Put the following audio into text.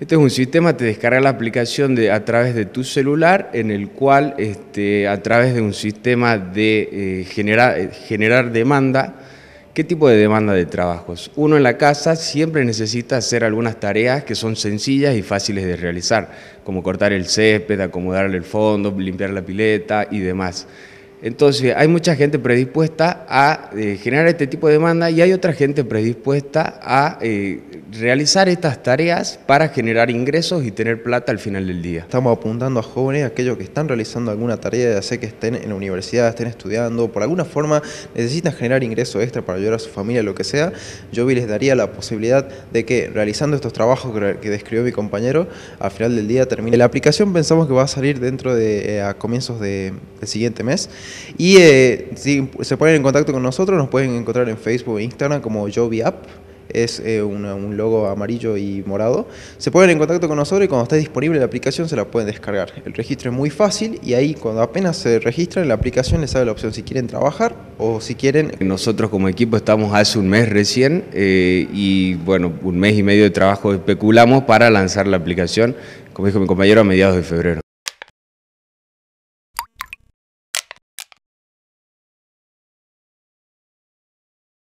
Este es un sistema, te descarga la aplicación de, a través de tu celular, en el cual este, a través de un sistema de eh, eh, generar demanda, ¿qué tipo de demanda de trabajos? Uno en la casa siempre necesita hacer algunas tareas que son sencillas y fáciles de realizar, como cortar el césped, acomodar el fondo, limpiar la pileta y demás. Entonces, hay mucha gente predispuesta a eh, generar este tipo de demanda y hay otra gente predispuesta a eh, realizar estas tareas para generar ingresos y tener plata al final del día. Estamos apuntando a jóvenes, aquellos que están realizando alguna tarea, ya sea que estén en la universidad, estén estudiando, por alguna forma necesitan generar ingresos extra para ayudar a su familia, lo que sea. Yo les daría la posibilidad de que realizando estos trabajos que describió mi compañero, al final del día termine. La aplicación pensamos que va a salir dentro de eh, a comienzos del siguiente mes. Y eh, si se ponen en contacto con nosotros, nos pueden encontrar en Facebook e Instagram como Jovi App es eh, un logo amarillo y morado. Se ponen en contacto con nosotros y cuando esté disponible la aplicación se la pueden descargar. El registro es muy fácil y ahí cuando apenas se registran la aplicación les sale la opción si quieren trabajar o si quieren... Nosotros como equipo estamos hace un mes recién eh, y bueno, un mes y medio de trabajo especulamos para lanzar la aplicación, como dijo mi compañero, a mediados de febrero.